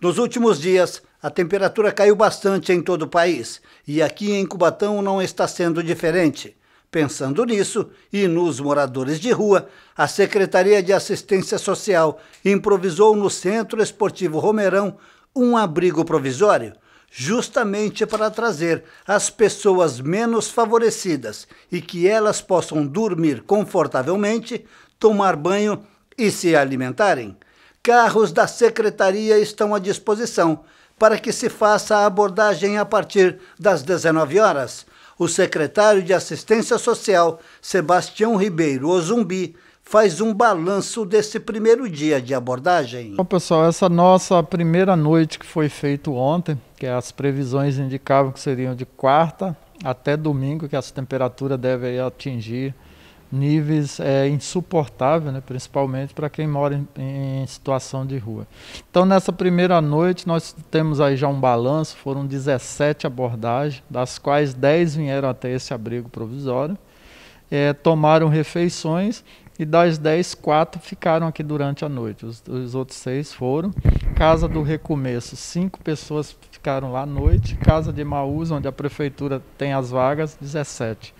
Nos últimos dias, a temperatura caiu bastante em todo o país e aqui em Cubatão não está sendo diferente. Pensando nisso e nos moradores de rua, a Secretaria de Assistência Social improvisou no Centro Esportivo Romeirão um abrigo provisório, justamente para trazer as pessoas menos favorecidas e que elas possam dormir confortavelmente, tomar banho e se alimentarem carros da secretaria estão à disposição para que se faça a abordagem a partir das 19 horas. O secretário de Assistência Social, Sebastião Ribeiro Ozumbi, faz um balanço desse primeiro dia de abordagem. Bom, pessoal, essa nossa primeira noite que foi feito ontem, que as previsões indicavam que seriam de quarta até domingo, que as temperaturas devem atingir níveis é, né, principalmente para quem mora em, em, situação de rua. Então, nessa primeira noite, nós temos aí já um balanço, foram 17 abordagens, das quais 10 vieram até esse abrigo provisório, é, tomaram refeições e das 10, 4 ficaram aqui durante a noite, os, os outros seis foram. Casa do Recomeço, cinco pessoas ficaram lá à noite. Casa de Maús, onde a prefeitura tem as vagas, 17.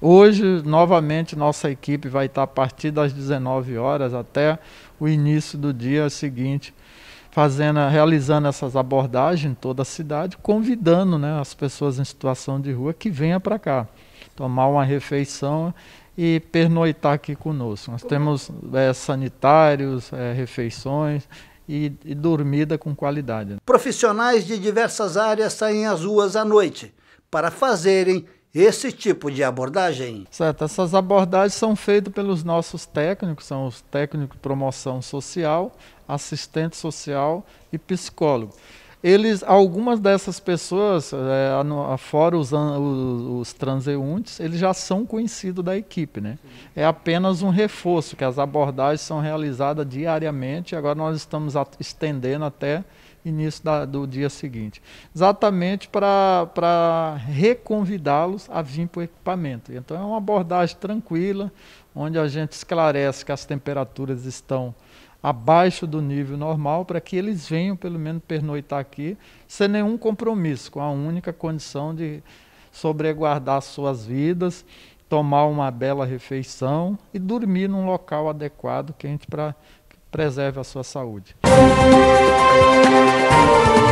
Hoje, novamente, nossa equipe vai estar a partir das 19 horas até o início do dia seguinte, fazendo, realizando essas abordagens em toda a cidade, convidando né, as pessoas em situação de rua que venham para cá tomar uma refeição e pernoitar aqui conosco. Nós temos é, sanitários, é, refeições, e, e dormida com qualidade. Profissionais de diversas áreas saem às ruas à noite para fazerem esse tipo de abordagem? Certo, essas abordagens são feitas pelos nossos técnicos, são os técnicos de promoção social, assistente social e psicólogo eles, algumas dessas pessoas, é, fora os, os, os, transeuntes, eles já são conhecidos da equipe, né? É apenas um reforço, que as abordagens são realizadas diariamente, agora nós estamos estendendo até início da, do dia seguinte. Exatamente para reconvidá-los a vir para o equipamento. Então é uma abordagem tranquila, onde a gente esclarece que as temperaturas estão abaixo do nível normal para que eles venham pelo menos pernoitar aqui sem nenhum compromisso, com a única condição de sobreguardar suas vidas, tomar uma bela refeição e dormir num local adequado quente para que preserve a sua saúde. thank you